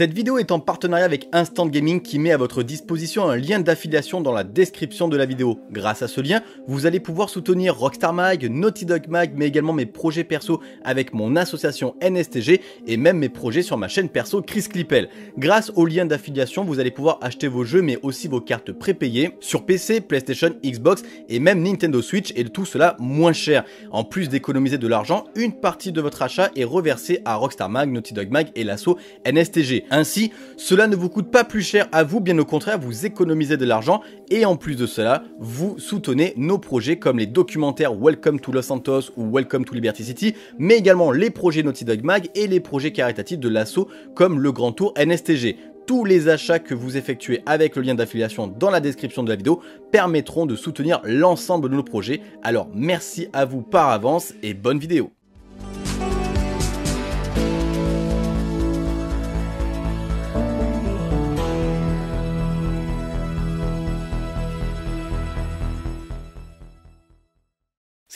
Cette vidéo est en partenariat avec Instant Gaming qui met à votre disposition un lien d'affiliation dans la description de la vidéo. Grâce à ce lien, vous allez pouvoir soutenir Rockstar Mag, Naughty Dog Mag, mais également mes projets perso avec mon association NSTG et même mes projets sur ma chaîne perso Chris Clippel. Grâce au lien d'affiliation, vous allez pouvoir acheter vos jeux mais aussi vos cartes prépayées sur PC, PlayStation, Xbox et même Nintendo Switch et tout cela moins cher. En plus d'économiser de l'argent, une partie de votre achat est reversée à Rockstar Mag, Naughty Dog Mag et l'asso NSTG. Ainsi, cela ne vous coûte pas plus cher à vous, bien au contraire, vous économisez de l'argent et en plus de cela, vous soutenez nos projets comme les documentaires Welcome to Los Santos ou Welcome to Liberty City, mais également les projets Naughty Dog Mag et les projets caritatifs de l'assaut comme le Grand Tour NSTG tous les achats que vous effectuez avec le lien d'affiliation dans la description de la vidéo permettront de soutenir l'ensemble de nos projets. Alors merci à vous par avance et bonne vidéo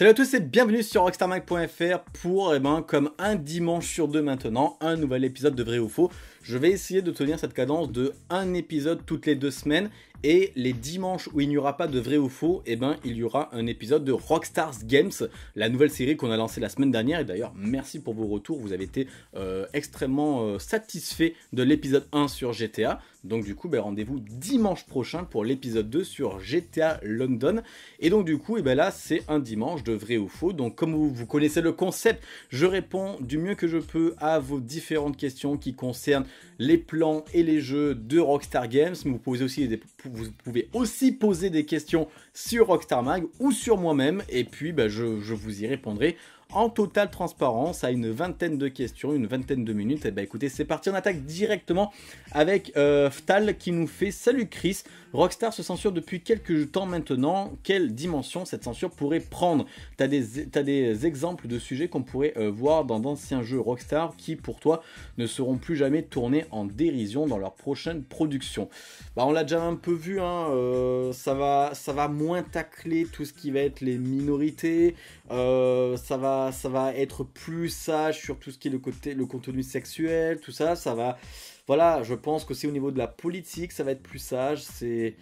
Salut à tous et bienvenue sur rockstarmac.fr pour, eh ben, comme un dimanche sur deux maintenant, un nouvel épisode de Vrai ou Faux. Je vais essayer de tenir cette cadence de un épisode toutes les deux semaines et les dimanches où il n'y aura pas de vrai ou faux, eh ben, il y aura un épisode de Rockstars Games, la nouvelle série qu'on a lancée la semaine dernière. Et d'ailleurs, merci pour vos retours. Vous avez été euh, extrêmement euh, satisfait de l'épisode 1 sur GTA. Donc du coup, ben, rendez-vous dimanche prochain pour l'épisode 2 sur GTA London. Et donc du coup, et eh ben, là, c'est un dimanche de vrai ou faux. Donc comme vous connaissez le concept, je réponds du mieux que je peux à vos différentes questions qui concernent les plans et les jeux de Rockstar Games. Vous pouvez aussi, vous pouvez aussi poser des questions sur Rockstar Mag ou sur moi-même, et puis bah, je, je vous y répondrai en totale transparence à une vingtaine de questions, une vingtaine de minutes. Et eh bah ben, écoutez, c'est parti, on attaque directement avec Phtal euh, qui nous fait Salut Chris, Rockstar se censure depuis quelques temps maintenant. Quelle dimension cette censure pourrait prendre T'as des, as des exemples de sujets qu'on pourrait euh, voir dans d'anciens jeux Rockstar qui, pour toi, ne seront plus jamais tournés en dérision dans leur prochaine production. Bah on l'a déjà un peu vu, hein, euh, ça, va, ça va moins tacler tout ce qui va être les minorités, euh, ça, va, ça va être plus sage sur tout ce qui est le, côté, le contenu sexuel, tout ça. Ça va. Voilà, je pense que c'est au niveau de la politique, ça va être plus sage. C'est.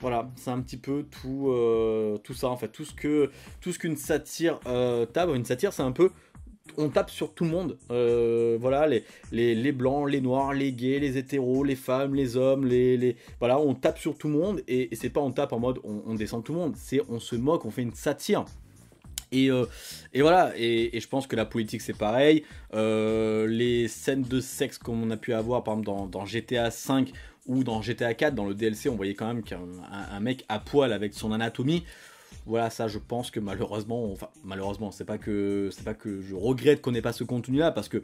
Voilà, c'est un petit peu tout, euh, tout ça en fait. Tout ce que tout ce qu'une satire euh, tape. Une satire, c'est un peu on tape sur tout le monde. voilà, les, les, blancs, les noirs, les gays, les hétéros, les femmes, les hommes, les. Voilà, on tape sur tout le monde et, et c'est pas on tape en mode on, on descend tout le monde, c'est on se moque, on fait une satire. Euh, et, voilà, et, je pense que la politique c'est pareil. Euh, les scènes de sexe qu'on a pu avoir par exemple dans, GTA 5 ou dans GTA 4, dans le DLC, on voyait quand même qu'un un mec à poil avec son anatomie. Voilà, ça je pense que malheureusement, enfin malheureusement, c'est pas que c'est pas que je regrette qu'on ait pas ce contenu là parce que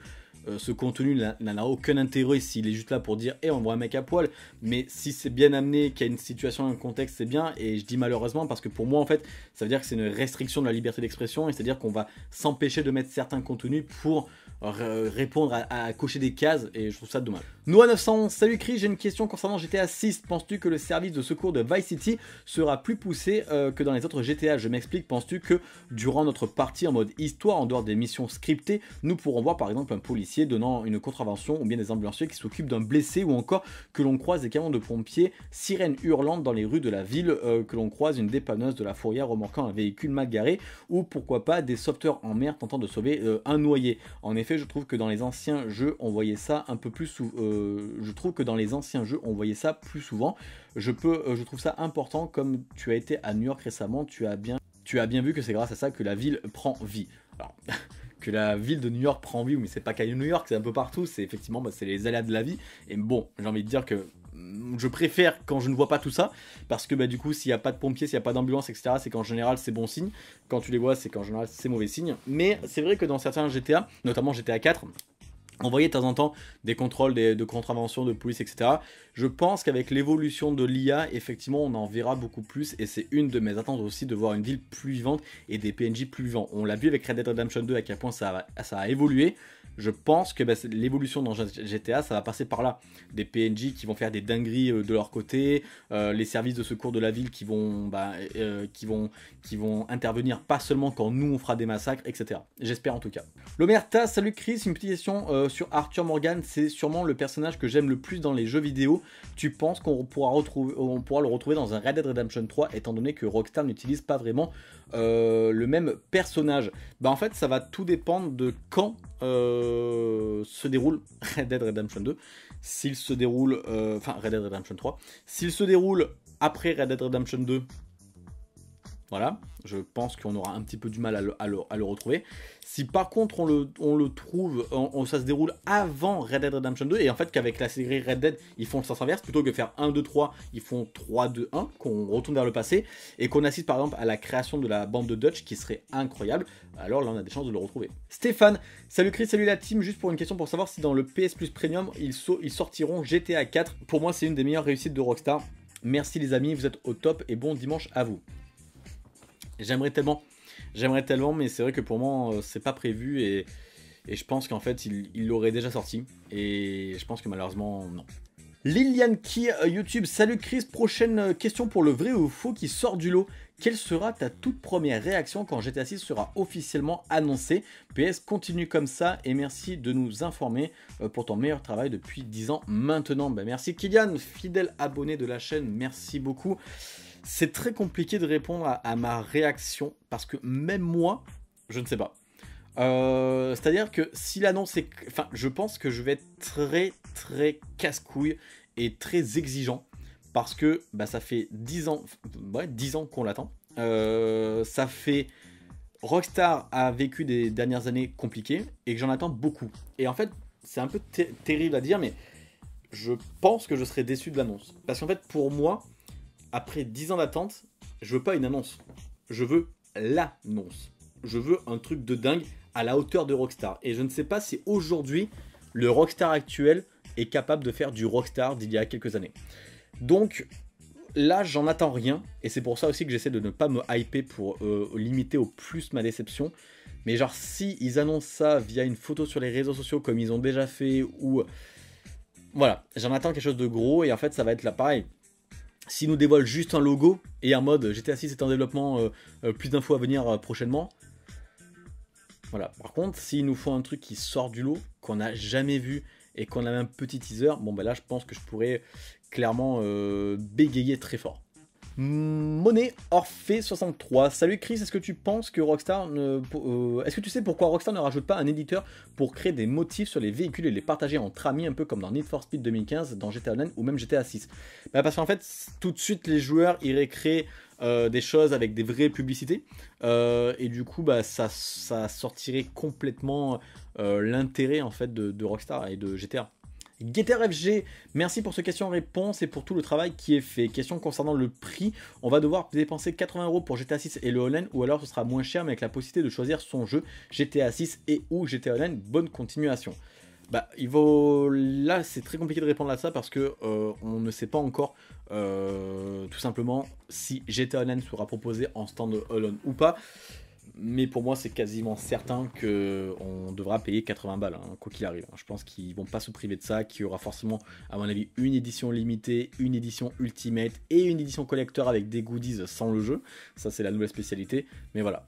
euh, ce contenu n'a aucun intérêt s'il est juste là pour dire hé eh, on voit un mec à poil mais si c'est bien amené qu'il y a une situation un contexte c'est bien et je dis malheureusement parce que pour moi en fait ça veut dire que c'est une restriction de la liberté d'expression et c'est à dire qu'on va s'empêcher de mettre certains contenus pour répondre à, cocher des cases et je trouve ça dommage. Noah 911, salut Chris, j'ai une question concernant GTA 6. Penses-tu que le service de secours de Vice City sera plus poussé euh, que dans les autres GTA Je m'explique, penses-tu que durant notre partie en mode histoire, en dehors des missions scriptées, nous pourrons voir par exemple un policier donnant une contravention ou bien des ambulanciers qui s'occupent d'un blessé ou encore que l'on croise des camions de pompiers, sirènes hurlantes dans les rues de la ville, euh, que l'on croise une dépanneuse de la fourrière remorquant un véhicule mal garé ou pourquoi pas des sauveteurs en mer tentant de sauver euh, un noyé. En effet, je trouve que dans les anciens jeux, on voyait ça un peu plus souvent. Euh, je trouve que dans les anciens jeux, on voyait ça plus souvent. Je, peux, euh, je trouve ça important, comme tu as été à New York récemment, tu as bien, tu as bien vu que c'est grâce à ça que la ville prend vie. Alors. que la ville de New York prend vie, mais c'est pas qu'à New York, c'est un peu partout, c'est effectivement bah, c'est les aléas de la vie. Et bon, j'ai envie de dire que mm, je préfère quand je ne vois pas tout ça, parce que bah, du coup, s'il n'y a pas de pompiers, s'il n'y a pas d'ambulance, etc., c'est qu'en général, c'est bon signe. Quand tu les vois, c'est qu'en général, c'est mauvais signe. Mais c'est vrai que dans certains GTA, notamment GTA 4, envoyer de temps en temps des contrôles des, de contravention, de police, etc. Je pense qu'avec l'évolution de l'IA, effectivement, on en verra beaucoup plus et c'est une de mes attentes aussi de voir une ville plus vivante et des PNJ plus vivants. On l'a vu avec Red Dead Redemption 2 à quel point ça a, ça a évolué. Je pense que bah, l'évolution dans GTA, ça va passer par là. Des PNJ qui vont faire des dingueries euh, de leur côté, euh, les services de secours de la ville qui vont, bah, euh, qui vont, qui vont intervenir pas seulement quand nous on fera des massacres, etc. J'espère en tout cas. L'Omerta, salut Chris, une petite question euh, sur Arthur Morgan, c'est sûrement le personnage que j'aime le plus dans les jeux vidéo. Tu penses qu'on pourra, retrouver, on pourra le retrouver dans un Red Dead Redemption 3, étant donné que Rockstar n'utilise pas vraiment euh, le même personnage Bah en fait, ça va tout dépendre de quand euh, se déroule Red Dead Redemption 2, s'il se déroule, enfin Red Dead Redemption 3, s'il se déroule après Red Dead Redemption 2, voilà, je pense qu'on aura un petit peu du mal à le, retrouver. Si par contre on le, trouve, ça se déroule avant Red Dead Redemption 2, et en fait qu'avec la série Red Dead, ils font le sens inverse, plutôt que faire 1, 2, 3, ils font 3, 2, 1, qu'on retourne vers le passé, et qu'on assiste par exemple à la création de la bande de Dutch, qui serait incroyable, alors là on a des chances de le retrouver. Stéphane, salut Chris, salut la team, juste pour une question pour savoir si dans le PS Plus Premium, ils, ils sortiront GTA 4. Pour moi c'est une des meilleures réussites de Rockstar. Merci les amis, vous êtes au top et bon dimanche à vous. J'aimerais tellement. J'aimerais tellement, mais c'est vrai que pour moi, euh, c'est pas prévu et, je pense qu'en fait, il l'aurait déjà sorti. Et je pense que malheureusement, non. Lilian qui euh, YouTube, salut Chris, prochaine euh, question pour le vrai ou faux qui sort du lot. Quelle sera ta toute première réaction quand GTA 6 sera officiellement annoncé PS continue comme ça et merci de nous informer pour ton meilleur travail depuis 10 ans maintenant. Ben, merci Kylian, fidèle abonné de la chaîne, merci beaucoup. C'est très compliqué de répondre à, ma réaction parce que même moi, je ne sais pas. Euh, c'est-à-dire que si l'annonce est... Enfin, je pense que je vais être très très casse-couille et très exigeant parce que bah, ça fait 10 ans, ans qu'on l'attend. Euh, ça fait... Rockstar a vécu des dernières années compliquées et que j'en attends beaucoup. Et en fait, c'est un peu terrible à dire, mais je pense que je serais déçu de l'annonce. Parce qu'en fait, pour moi, après 10 ans d'attente, je veux pas une annonce. Je veux l'annonce. Je veux un truc de dingue à la hauteur de Rockstar. Et je ne sais pas si aujourd'hui, le Rockstar actuel est capable de faire du Rockstar d'il y a quelques années. Donc là, j'en attends rien. Et c'est pour ça aussi que j'essaie de ne pas me hyper pour euh, limiter au plus ma déception. Mais genre, si ils annoncent ça via une photo sur les réseaux sociaux comme ils ont déjà fait ou... Voilà, j'en attends quelque chose de gros et en fait ça va être là pareil s'ils nous dévoilent juste un logo et en mode GTA 6 c'est en développement, euh, euh, plus d'infos à venir euh, prochainement. Voilà. Par contre, s'il nous faut un truc qui sort du lot, qu'on n'a jamais vu et qu'on a un petit teaser, bon ben là je pense que je pourrais clairement bégayer très fort. Monet Orphée 63. Salut Chris, est-ce que tu penses que Rockstar ne... Euh, est-ce que tu sais pourquoi Rockstar ne rajoute pas un éditeur pour créer des motifs sur les véhicules et les partager entre amis un peu comme dans Need for Speed 2015, dans GTA Online ou même GTA 6 bah, parce qu'en fait tout de suite les joueurs iraient créer euh, des choses avec des vraies publicités euh, et du coup bah ça, sortirait complètement l'intérêt en fait de, de Rockstar et de GTA. Géterfg, merci pour ce question-réponse et pour tout le travail qui est fait. Question concernant le prix, on va devoir dépenser 80 euros pour GTA 6 et le online ou alors ce sera moins cher mais avec la possibilité de choisir son jeu GTA 6 et ou GTA Online. Bonne continuation. Bah, il vaut... Là, c'est très compliqué de répondre à ça parce que euh, on ne sait pas encore euh, tout simplement si GTA Online sera proposé en stand alone ou pas mais pour moi, c'est quasiment certain qu'on devra payer 80 balles, hein, quoi qu'il arrive. Je pense qu'ils vont pas se priver de ça, qu'il y aura forcément, à mon avis, une édition limitée, une édition ultimate et une édition collector avec des goodies sans le jeu. Ça, c'est la nouvelle spécialité. Mais voilà,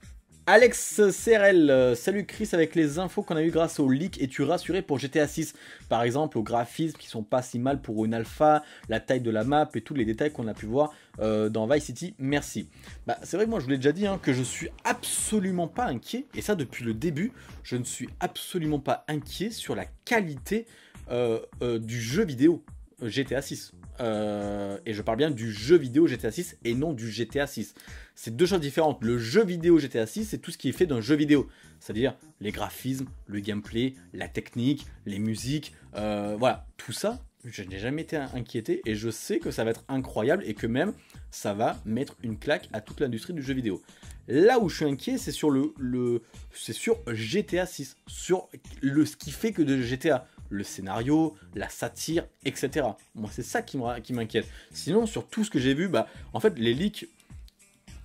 Alex CRL, euh, salut Chris avec les infos qu'on a eu grâce au leak. Es-tu rassuré pour GTA 6 Par exemple, aux graphismes qui sont pas si mal pour une alpha, la taille de la map et tous les détails qu'on a pu voir euh, dans Vice City. Merci. Bah, c'est vrai que moi je vous l'ai déjà dit hein, que je suis absolument pas inquiet, et ça depuis le début, je ne suis absolument pas inquiet sur la qualité euh, du jeu vidéo GTA 6. Euh, et je parle bien du jeu vidéo GTA 6 et non du GTA 6. C'est deux choses différentes. Le jeu vidéo GTA 6, c'est tout ce qui est fait d'un jeu vidéo, c'est-à-dire les graphismes, le gameplay, la technique, les musiques, euh, voilà, tout ça. Je n'ai jamais été inquiété et je sais que ça va être incroyable et que même ça va mettre une claque à toute l'industrie du jeu vidéo. Là où je suis inquiet, c'est sur le, le c'est sur GTA 6, sur le ce qui fait que de GTA le scénario, la satire, etc. Moi, c'est ça qui m'inquiète. Sinon, sur tout ce que j'ai vu, bah, en fait, les leaks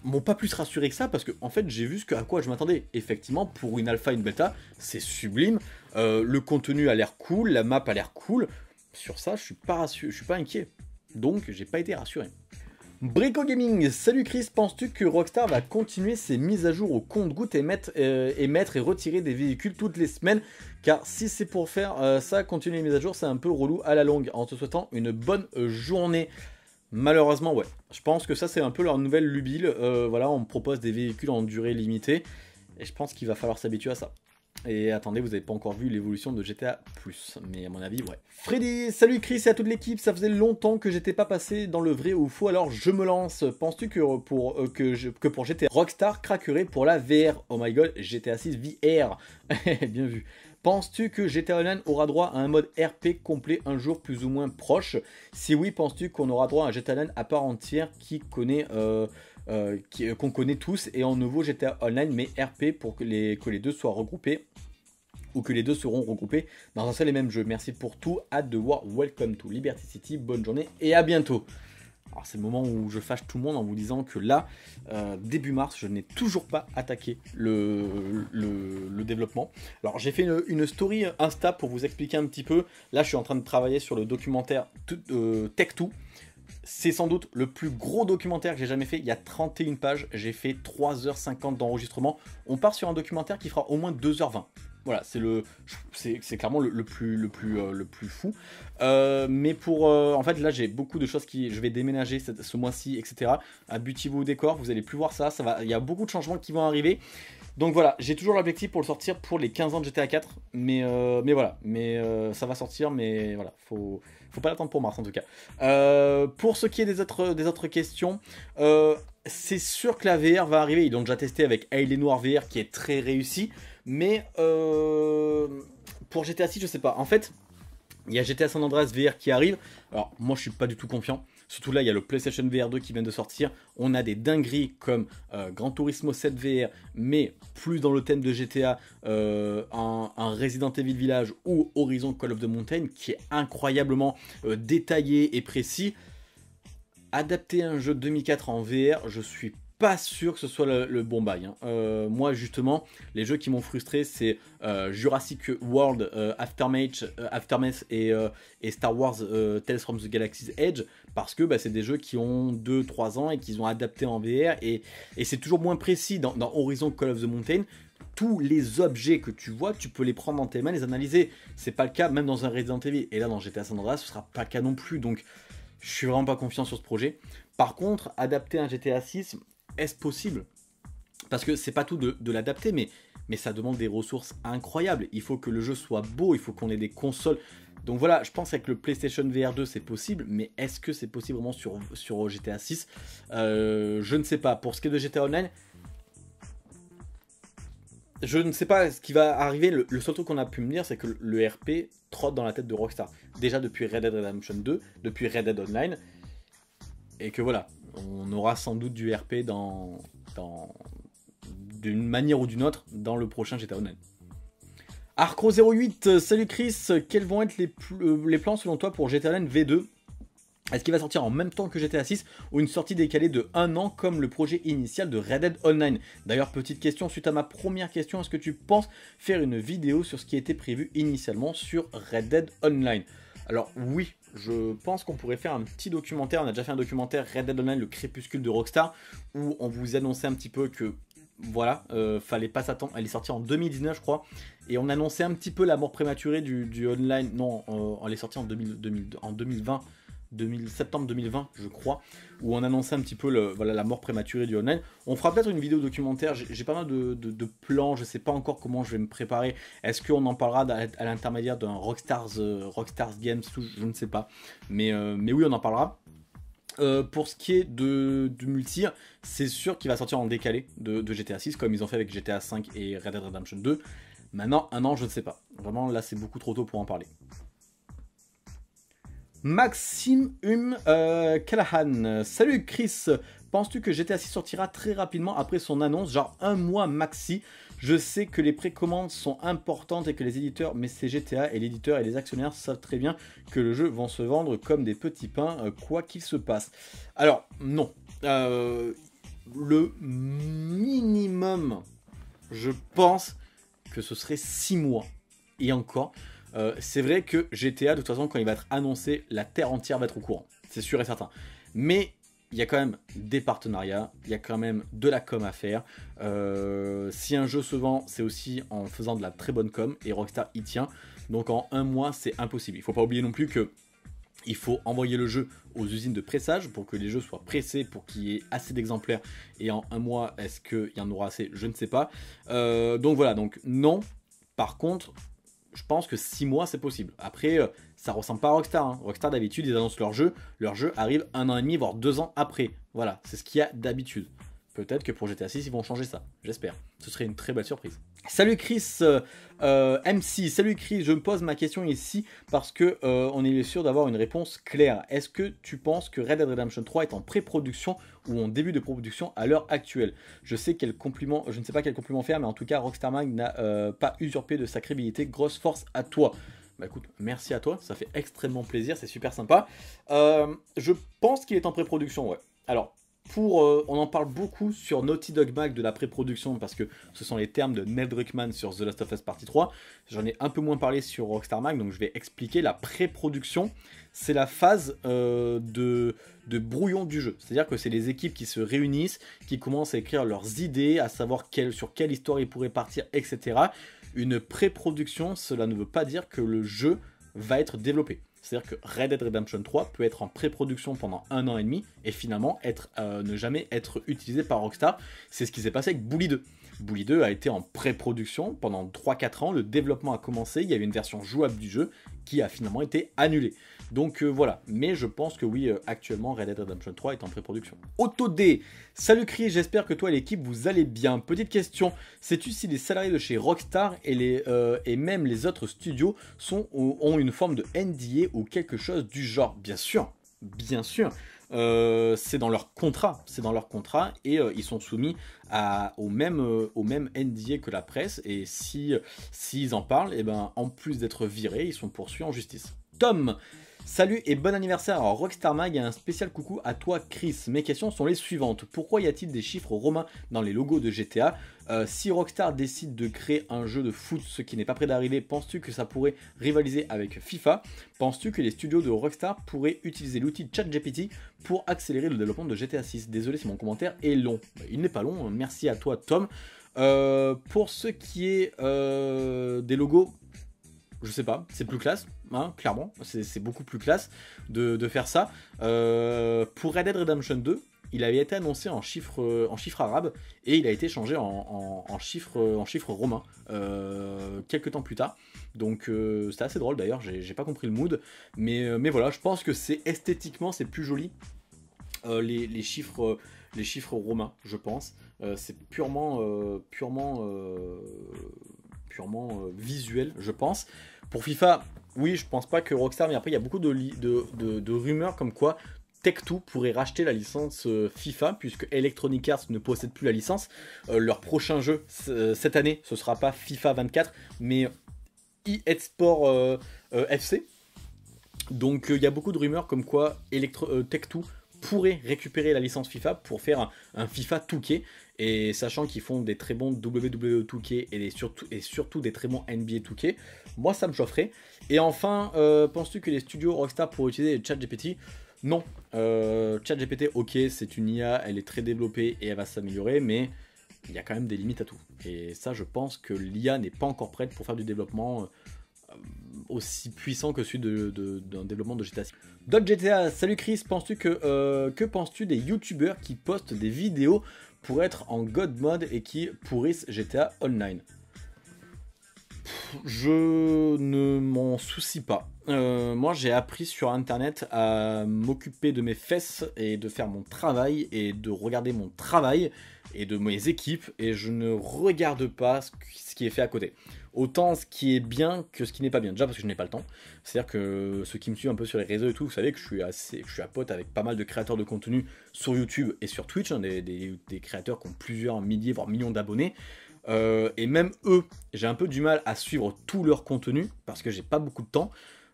m'ont pas plus rassuré que ça parce que en fait j'ai vu ce que, à quoi je m'attendais. Effectivement, pour une alpha et une bêta, c'est sublime. Euh, le contenu a l'air cool, la map a l'air cool. Sur ça, je suis pas rassuré, je suis pas inquiet. Donc j'ai pas été rassuré. Brico Gaming, salut Chris, penses-tu que Rockstar va continuer ses mises à jour au compte-goutte euh, et, mettre, et retirer des véhicules toutes les semaines Car si c'est pour faire euh, ça, continuer les mises à jour, c'est un peu relou à la longue. En te souhaitant une bonne euh, journée. Malheureusement, ouais. Je pense que ça, c'est un peu leur nouvelle lubile. voilà, on propose des véhicules en durée limitée. Et je pense qu'il va falloir s'habituer à ça. Et attendez, vous n'avez pas encore vu l'évolution de GTA+, Plus, mais à mon avis, ouais. Freddy, salut Chris et à toute l'équipe, ça faisait longtemps que j'étais pas passé dans le vrai ou faux, alors je me lance. Penses-tu que pour, euh, que, pour GTA, Rockstar craquerait pour la VR Oh my god, GTA 6 VR Bien vu. Penses-tu que GTA Online aura droit à un mode RP complet un jour plus ou moins proche Si oui, penses-tu qu'on aura droit à un GTA Online à part entière qui connaît... Euh, euh, euh, qu'on connaît tous, et en nouveau j'étais Online, mais RP pour que les, que les deux soient regroupés ou que les deux seront regroupés dans un seul et même jeu. Merci pour tout, hâte de voir Welcome to Liberty City, bonne journée et à bientôt. Alors c'est le moment où je fâche tout le monde en vous disant que là, euh, début mars, je n'ai toujours pas attaqué le, le, développement. Alors j'ai fait une, story Insta pour vous expliquer un petit peu. Là je suis en train de travailler sur le documentaire Tech2 c'est sans doute le plus gros documentaire que j'ai jamais fait. Il y a 31 pages, j'ai fait 3h50 d'enregistrement. On part sur un documentaire qui fera au moins 2h20. Voilà, c'est le, c'est clairement le, plus, le plus, euh, le plus fou. Euh, mais pour, euh, en fait, là, j'ai beaucoup de choses qui, je vais déménager ce mois-ci, etc. Abutez-vous décor, vous allez plus voir ça. Ça va, il y a beaucoup de changements qui vont arriver. Donc voilà, j'ai toujours l'objectif pour le sortir pour les 15 ans de GTA 4, mais, euh, mais voilà, mais euh, ça va sortir, mais voilà, faut, faut pas l'attendre pour mars en tout cas. Euh, pour ce qui est des autres, des autres questions, c'est sûr que la VR va arriver, ils l'ont déjà testé avec et Noir VR qui est très réussi, mais pour GTA 6, je sais pas. En fait, il y a GTA San Andreas VR qui arrive, alors moi je suis pas du tout confiant. Surtout là, il y a le PlayStation VR 2 qui vient de sortir. On a des dingueries comme Grand euh, Gran Turismo 7 VR, mais plus dans le thème de GTA, euh, un, Resident Evil Village ou Horizon Call of the Mountain, qui est incroyablement euh, détaillé et précis. Adapter un jeu de 2004 en VR, je suis pas sûr que ce soit le, bon bail. Hein. moi, justement, les jeux qui m'ont frustré, c'est Jurassic World, Aftermath, Aftermath et, Star Wars Tales from the Galaxy's Edge parce que bah, c'est des jeux qui ont 2-3 ans et qu'ils ont adapté en VR et, c'est toujours moins précis dans, Horizon Call of the Mountain tous les objets que tu vois, tu peux les prendre dans tes mains, les analyser. C'est pas le cas même dans un Resident Evil. Et là, dans GTA San Andreas, ce sera pas le cas non plus. Donc, je suis vraiment pas confiant sur ce projet. Par contre, adapter un GTA 6, est-ce possible Parce que c'est pas tout de, l'adapter, mais ça demande des ressources incroyables. Il faut que le jeu soit beau, il faut qu'on ait des consoles. Donc voilà, je pense avec le PlayStation VR 2 c'est possible, mais est-ce que c'est possible vraiment sur, sur GTA 6 euh, Je ne sais pas. Pour ce qui est de GTA Online, je ne sais pas ce qui va arriver. Le, le seul truc qu'on a pu me dire, c'est que le RP trotte dans la tête de Rockstar. Déjà depuis Red Dead Redemption 2, depuis Red Dead Online. Et que voilà, on aura sans doute du RP dans, dans d'une manière ou d'une autre dans le prochain GTA Online. Arcro08, euh, salut Chris, quels vont être les, euh, les plans selon toi pour GTA V2 est-ce qu'il va sortir en même temps que GTA 6 ou une sortie décalée de un an comme le projet initial de Red Dead Online D'ailleurs, petite question, suite à ma première question, est-ce que tu penses faire une vidéo sur ce qui était prévu initialement sur Red Dead Online Alors oui, je pense qu'on pourrait faire un petit documentaire, on a déjà fait un documentaire Red Dead Online, le crépuscule de Rockstar, où on vous annonçait un petit peu que voilà, euh, fallait pas s'attendre. Elle est sortie en 2019, je crois. Et on annonçait un petit peu la mort prématurée du, du online. Non, elle est sortie en, en 2020. septembre 2020, je crois, où on annonçait un petit peu voilà, la mort prématurée du online. On fera peut-être une vidéo documentaire, j'ai pas mal de, plans, je sais pas encore comment je vais me préparer. Est-ce qu'on en parlera à, l'intermédiaire d'un Rockstars, euh, Rockstars Games, je ne sais pas. Mais, euh, mais oui, on en parlera. Euh, pour ce qui est de, du multi, c'est sûr qu'il va sortir en décalé de, GTA 6, comme ils ont fait avec GTA 5 et Red Dead Redemption 2. Maintenant, un an, je ne sais pas. Vraiment, là, c'est beaucoup trop tôt pour en parler. Maxime Hum Callahan. Salut Chris, penses-tu que GTA 6 sortira très rapidement après son annonce, genre un mois maxi je sais que les précommandes sont importantes et que les éditeurs, mais c'est GTA et l'éditeur et les actionnaires savent très bien que le jeu vont se vendre comme des petits pains, euh, quoi qu'il se passe. Alors, non. Euh, le minimum, je pense que ce serait 6 mois. Et encore, euh, c'est vrai que GTA, de toute façon, quand il va être annoncé, la Terre entière va être au courant. C'est sûr et certain. Mais il y a quand même des partenariats, il y a quand même de la com à faire. Euh, si un jeu se vend, c'est aussi en faisant de la très bonne com, et Rockstar y tient. Donc en un mois, c'est impossible. Il faut pas oublier non plus que il faut envoyer le jeu aux usines de pressage pour que les jeux soient pressés, pour qu'il y ait assez d'exemplaires. Et en un mois, est-ce qu'il y en aura assez Je ne sais pas. Euh, donc voilà, donc non. Par contre, je pense que six mois, c'est possible. Après, euh, ça ressemble pas à Rockstar. Hein. Rockstar d'habitude ils annoncent leur jeu, leur jeu arrive un an et demi voire deux ans après. Voilà, c'est ce qu'il y a d'habitude. Peut-être que pour GTA 6 ils vont changer ça, j'espère. Ce serait une très belle surprise. Salut Chris euh, euh, MC, salut Chris, je me pose ma question ici parce que euh, on est sûr d'avoir une réponse claire. Est-ce que tu penses que Red Dead Redemption 3 est en pré-production ou en début de production à l'heure actuelle Je sais quel compliment, je ne sais pas quel compliment faire, mais en tout cas Rockstar Mag n'a pas usurpé de sa crédibilité. Grosse force à toi. Bah écoute, merci à toi, ça fait extrêmement plaisir, c'est super sympa. Euh, je pense qu'il est en pré-production, ouais. Alors, pour, euh, on en parle beaucoup sur Naughty Dog Mag de la pré-production parce que ce sont les termes de Neil Druckmann sur The Last of Us Partie 3. J'en ai un peu moins parlé sur Rockstar Mag, donc je vais expliquer. La pré-production, c'est la phase euh, de, de brouillon du jeu. C'est-à-dire que c'est les équipes qui se réunissent, qui commencent à écrire leurs idées, à savoir quelle, sur quelle histoire ils pourraient partir, etc. Une pré-production, cela ne veut pas dire que le jeu va être développé. C'est-à-dire que Red Dead Redemption 3 peut être en pré-production pendant un an et demi et finalement euh, ne jamais être utilisé par Rockstar. C'est ce qui s'est passé avec Bully 2. Bully 2 a été en pré-production pendant 3-4 ans, le développement a commencé, il y avait une version jouable du jeu qui a finalement été annulée. Donc euh, voilà, mais je pense que oui, euh, actuellement Red Dead Redemption 3 est en pré-production. AutoD, salut Chris, j'espère que toi et l'équipe vous allez bien. Petite question, sais-tu si les salariés de chez Rockstar et, les, euh, et même les autres studios ont une forme de NDA ou quelque chose du genre Bien sûr, bien sûr. c'est dans leur contrat, c'est dans leur contrat et ils sont soumis au, même, au NDA que la presse et si s'ils en parlent, et eh ben en plus d'être virés, ils sont poursuivis en justice. Tom, Salut et bon anniversaire à Rockstar Mag et un spécial coucou à toi Chris. Mes questions sont les suivantes. Pourquoi y a-t-il des chiffres romains dans les logos de GTA euh, Si Rockstar décide de créer un jeu de foot, ce qui n'est pas près d'arriver, penses-tu que ça pourrait rivaliser avec FIFA Penses-tu que les studios de Rockstar pourraient utiliser l'outil ChatGPT pour accélérer le développement de GTA 6 Désolé si mon commentaire est long. Il n'est pas long, merci à toi Tom. Euh, pour ce qui est euh, des logos, je sais pas, c'est plus classe, hein, clairement, c'est beaucoup plus classe de, faire ça. Euh, pour Red Dead Redemption 2, il avait été annoncé en chiffre, en arabe et il a été changé en, en, en chiffre, en romain euh, quelques temps plus tard. Donc euh, c'est assez drôle d'ailleurs, j'ai pas compris le mood, mais, mais voilà, je pense que c'est esthétiquement c'est plus joli les, les, chiffres, les chiffres romains, je pense. c'est purement, purement purement euh, visuel, je pense. Pour FIFA, oui, je pense pas que Rockstar, mais après, il y a beaucoup de, de, de, rumeurs comme quoi Tech2 pourrait racheter la licence euh, FIFA puisque Electronic Arts ne possède plus la licence. Euh, leur prochain jeu cette année, ce sera pas FIFA 24 mais eSport FC. Donc il y a beaucoup de rumeurs comme quoi Electro Tech2 pourrait récupérer la licence FIFA pour faire un, un FIFA touquet et sachant qu'ils font des très bons WWE 2K et, surtout, et surtout des très bons NBA 2K, moi ça me chaufferait. Et enfin, euh, penses-tu que les studios Rockstar pourraient utiliser ChatGPT Non. Euh, ChatGPT, ok, c'est une IA, elle est très développée et elle va s'améliorer, mais il y a quand même des limites à tout. Et ça, je pense que l'IA n'est pas encore prête pour faire du développement euh, aussi puissant que celui d'un développement de GTA. DotGTA, GTA, salut Chris, penses-tu que que penses-tu des youtubeurs qui postent des vidéos pour être en God mode et qui pourrissent GTA Online je ne m'en soucie pas. Euh, moi, j'ai appris sur Internet à m'occuper de mes fesses et de faire mon travail et de regarder mon travail et de mes équipes et je ne regarde pas ce qui est fait à côté autant ce qui est bien que ce qui n'est pas bien. Déjà parce que je n'ai pas le temps. C'est-à-dire que ceux qui me suivent un peu sur les réseaux et tout, vous savez que je suis assez, je suis à pote avec pas mal de créateurs de contenu sur YouTube et sur Twitch, hein, des, créateurs qui ont plusieurs milliers voire millions d'abonnés. Euh, et même eux, j'ai un peu du mal à suivre tout leur contenu parce que j'ai pas beaucoup de temps.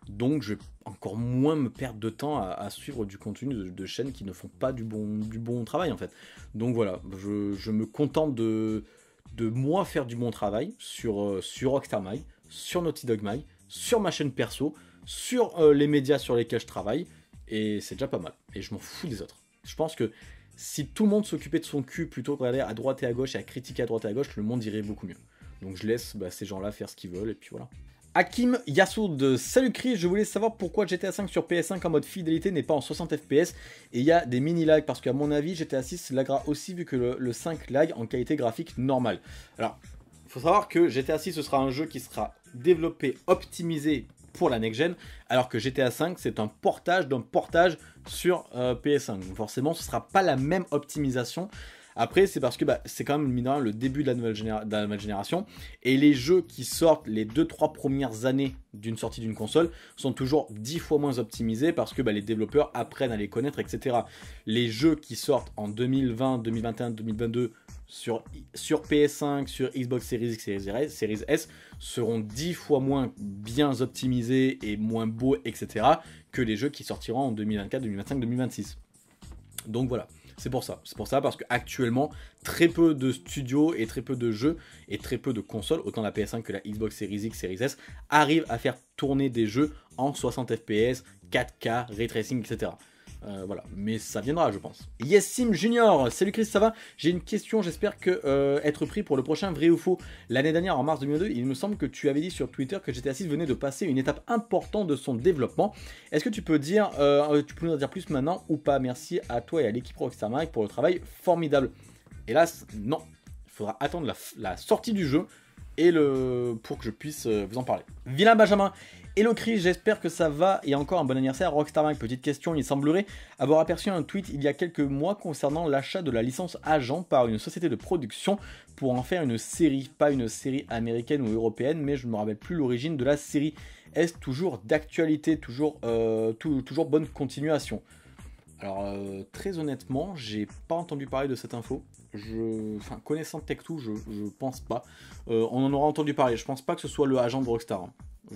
Donc je vais encore moins me perdre de temps à, suivre du contenu de, chaînes qui ne font pas du bon, du bon travail en fait. Donc voilà, je me contente de, de moi faire du bon travail sur, euh, sur sur Naughty Dog sur ma chaîne perso, sur euh, les médias sur lesquels je travaille, et c'est déjà pas mal. Et je m'en fous des autres. Je pense que si tout le monde s'occupait de son cul plutôt que d'aller à droite et à gauche et à critiquer à droite et à gauche, le monde irait beaucoup mieux. Donc je laisse bah, ces gens-là faire ce qu'ils veulent, et puis voilà. Hakim Yassoud, salut Chris, je voulais savoir pourquoi GTA 5 sur PS5 en mode fidélité n'est pas en 60 FPS et il y a des mini lags parce qu'à mon avis GTA 6 lagra aussi vu que le, 5 lag en qualité graphique normale. Alors, il faut savoir que GTA 6 ce sera un jeu qui sera développé, optimisé pour la next-gen, alors que GTA 5 c'est un portage d'un portage sur euh, PS5. forcément ce sera pas la même optimisation. Après, c'est parce que bah, c'est quand même, le début de la, nouvelle génération. Et les jeux qui sortent les 2-3 premières années d'une sortie d'une console sont toujours 10 fois moins optimisés parce que bah, les développeurs apprennent à les connaître, etc. Les jeux qui sortent en 2020, 2021, 2022 sur, sur PS5, sur Xbox Series X Series S seront 10 fois moins bien optimisés et moins beaux, etc. que les jeux qui sortiront en 2024, 2025, 2026. Donc voilà. C'est pour ça. C'est pour ça parce qu'actuellement, très peu de studios et très peu de jeux et très peu de consoles, autant la PS5 que la Xbox Series X, Series S, arrivent à faire tourner des jeux en 60 FPS, 4K, ray tracing, etc. Euh, voilà, mais ça viendra, je pense. Yesim Junior, salut Chris, ça va J'ai une question, j'espère que euh, être pris pour le prochain vrai ou faux. L'année dernière, en mars 2002, il me semble que tu avais dit sur Twitter que GTA 6 venait de passer une étape importante de son développement. Est-ce que tu peux dire, euh, tu peux nous en dire plus maintenant ou pas Merci à toi et à l'équipe Rockstar pour le travail formidable. Hélas, non. Il faudra attendre la, sortie du jeu et le pour que je puisse vous en parler. Vilain Benjamin, Hello Chris, j'espère que ça va et encore un bon anniversaire. Rockstar petite question, il semblerait avoir aperçu un tweet il y a quelques mois concernant l'achat de la licence Agent par une société de production pour en faire une série, pas une série américaine ou européenne, mais je ne me rappelle plus l'origine de la série. Est-ce toujours d'actualité, toujours, euh, toujours bonne continuation alors euh, très honnêtement, j'ai pas entendu parler de cette info. enfin, connaissant Tech2, je, pense pas. Euh, on en aura entendu parler. Je pense pas que ce soit le agent de Rockstar. Hein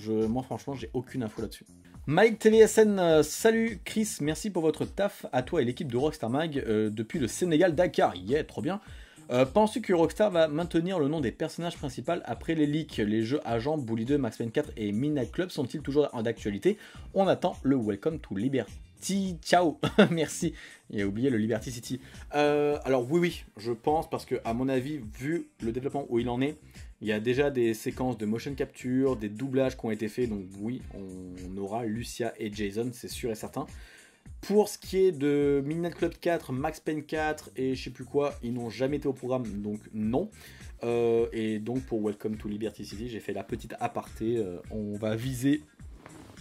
moi, franchement, j'ai aucune info là-dessus. Mike TVSN, euh, salut Chris, merci pour votre taf à toi et l'équipe de Rockstar Mag euh, depuis le Sénégal Dakar. Yeah, trop bien. Euh, penses que Rockstar va maintenir le nom des personnages principaux après les leaks Les jeux Agent, Bully 2, Max Payne et Midnight Club sont-ils toujours en actualité On attend le Welcome to Liberty. Ciao Merci. Il a oublié le Liberty City. Euh, alors oui, oui, je pense parce que à mon avis, vu le développement où il en est, il y a déjà des séquences de motion capture, des doublages qui ont été faits, donc oui, on aura Lucia et Jason, c'est sûr et certain. Pour ce qui est de Midnight Club 4, Max Payne 4 et je sais plus quoi, ils n'ont jamais été au programme, donc non. Euh, et donc pour Welcome to Liberty City, j'ai fait la petite aparté. Euh, on va viser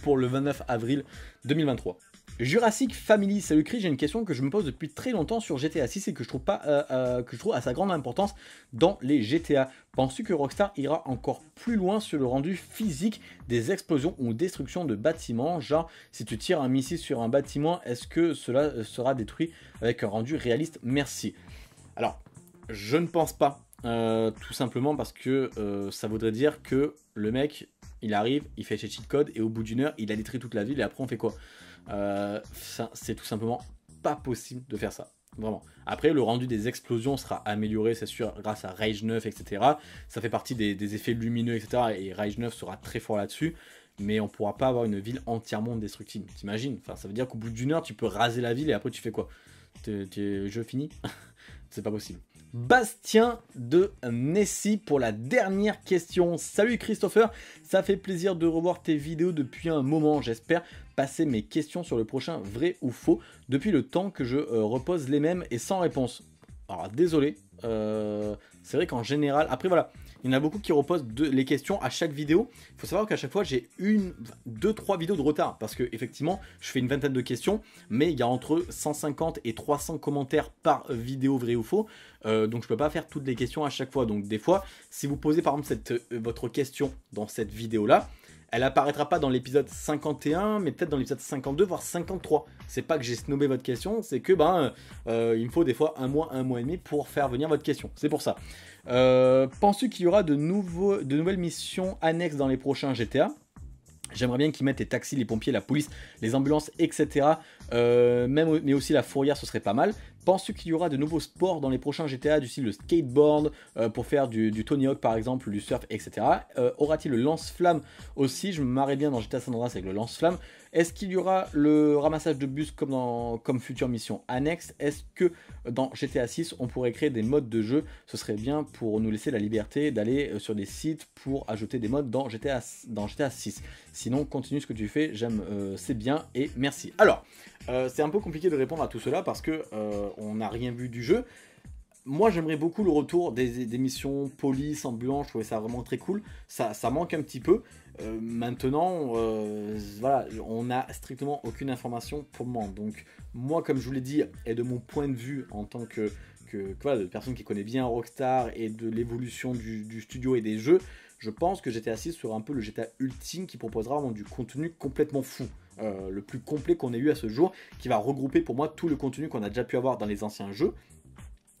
pour le 29 avril 2023. Jurassic Family, salut Chris, j'ai une question que je me pose depuis très longtemps sur GTA 6 et que je trouve pas euh, euh, que je trouve à sa grande importance dans les GTA. Penses-tu que Rockstar ira encore plus loin sur le rendu physique des explosions ou destruction de bâtiments Genre, si tu tires un missile sur un bâtiment, est-ce que cela euh, sera détruit avec un rendu réaliste Merci. Alors, je ne pense pas, tout simplement parce que ça voudrait dire que le mec, il arrive, il fait ses cheat codes et au bout d'une heure, il a détruit toute la ville et après on fait quoi euh, c'est tout simplement pas possible de faire ça. Vraiment. Après, le rendu des explosions sera amélioré, c'est sûr, grâce à Rage 9, etc. Ça fait partie des, effets lumineux, etc. Et Rage 9 sera très fort là-dessus mais on pourra pas avoir une ville entièrement destructible. T'imagines Enfin, ça veut dire qu'au bout d'une heure, tu peux raser la ville et après tu fais quoi Le jeu fini C'est pas possible. Bastien de Nessie pour la dernière question. Salut Christopher, ça fait plaisir de revoir tes vidéos depuis un moment, j'espère passer mes questions sur le prochain vrai ou faux depuis le temps que je euh, repose les mêmes et sans réponse. Alors désolé, euh, c'est vrai qu'en général, après voilà, il y en a beaucoup qui reposent les questions à chaque vidéo. Il faut savoir qu'à chaque fois j'ai une, deux, trois vidéos de retard parce que effectivement je fais une vingtaine de questions, mais il y a entre 150 et 300 commentaires par vidéo vrai ou faux, euh, donc je peux pas faire toutes les questions à chaque fois. Donc des fois, si vous posez par exemple votre question dans cette vidéo là, elle apparaîtra pas dans l'épisode 51, mais peut-être dans l'épisode 52, voire 53. C'est pas que j'ai snobé votre question, c'est que ben, euh, il me faut des fois un mois, un mois et demi pour faire venir votre question. C'est pour ça. Euh, Penses-tu qu'il y aura de, nouveaux, de nouvelles missions annexes dans les prochains GTA J'aimerais bien qu'ils mettent les taxis, les pompiers, la police, les ambulances, etc. Euh, même, mais aussi la fourrière, ce serait pas mal. Penses-tu qu'il y aura de nouveaux sports dans les prochains GTA du style le skateboard euh, pour faire du, Tony Hawk par exemple, du surf, etc. Euh, aura-t-il le lance-flamme aussi Je me marrais bien dans GTA San Andreas avec le lance-flamme. Est-ce qu'il y aura le ramassage de bus comme comme future mission annexe Est-ce que dans GTA 6 on pourrait créer des modes de jeu Ce serait bien pour nous laisser la liberté d'aller euh, sur des sites pour ajouter des modes dans GTA dans GTA 6. Sinon continue ce que tu fais, j'aime, c'est bien et merci. Alors euh, c'est un peu compliqué de répondre à tout cela parce que euh, on n'a rien vu du jeu. Moi, j'aimerais beaucoup le retour des, missions police, ambulance, je trouvais ça vraiment très cool. Ça, manque un petit peu. Euh, maintenant, voilà, on n'a strictement aucune information pour le moment. Donc, moi, comme je vous l'ai dit, et de mon point de vue en tant que, personne qui connaît bien Rockstar et de l'évolution du, studio et des jeux, je pense que j'étais assis sur un peu le GTA Ultime qui proposera du contenu complètement fou. Euh, le plus complet qu'on ait eu à ce jour, qui va regrouper pour moi tout le contenu qu'on a déjà pu avoir dans les anciens jeux.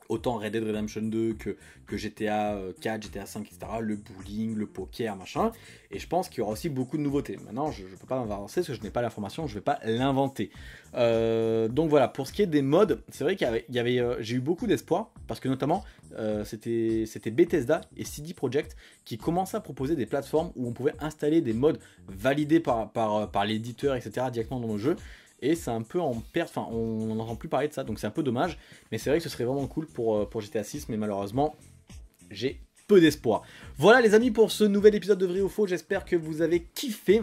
Autant Red Dead Redemption 2 que, que GTA 4, GTA 5, etc. Le bowling, le poker, machin. Et je pense qu'il y aura aussi beaucoup de nouveautés. Maintenant, je ne peux pas m'avancer parce que je n'ai pas l'information, je ne vais pas l'inventer. Euh, donc voilà, pour ce qui est des modes, c'est vrai qu'il y avait, euh, j'ai eu beaucoup d'espoir parce que notamment euh, c'était Bethesda et CD Projekt qui commençaient à proposer des plateformes où on pouvait installer des modes validés par, par euh, l'éditeur, etc., directement dans nos jeux. Et c'est un peu en perte, enfin on n'entend plus parler de ça, donc c'est un peu dommage. Mais c'est vrai que ce serait vraiment cool pour, euh, GTA 6, mais malheureusement, j'ai peu d'espoir. Voilà les amis pour ce nouvel épisode de Vrai ou Faux, j'espère que vous avez kiffé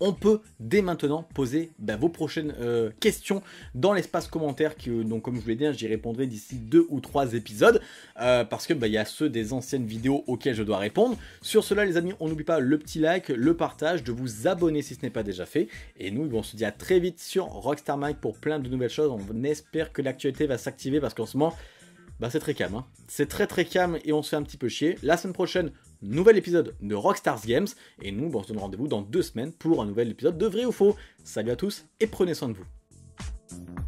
on peut dès maintenant poser ben, vos prochaines euh, questions dans l'espace commentaire. que euh, donc, comme je vous l'ai dit, hein, j'y répondrai d'ici deux ou trois épisodes euh, parce que ben, il y a ceux des anciennes vidéos auxquelles je dois répondre. Sur cela, les amis, on n'oublie pas le petit like, le partage, de vous abonner si ce n'est pas déjà fait. Et nous, on se dit à très vite sur Rockstar Mike pour plein de nouvelles choses. On espère que l'actualité va s'activer parce qu'en ce moment, bah, c'est très calme. Hein. C'est très très calme et on se fait un petit peu chier. La semaine prochaine, nouvel épisode de Rockstars Games, et nous, on se donne rendez-vous dans deux semaines pour un nouvel épisode de Vrai ou Faux. Salut à tous et prenez soin de vous.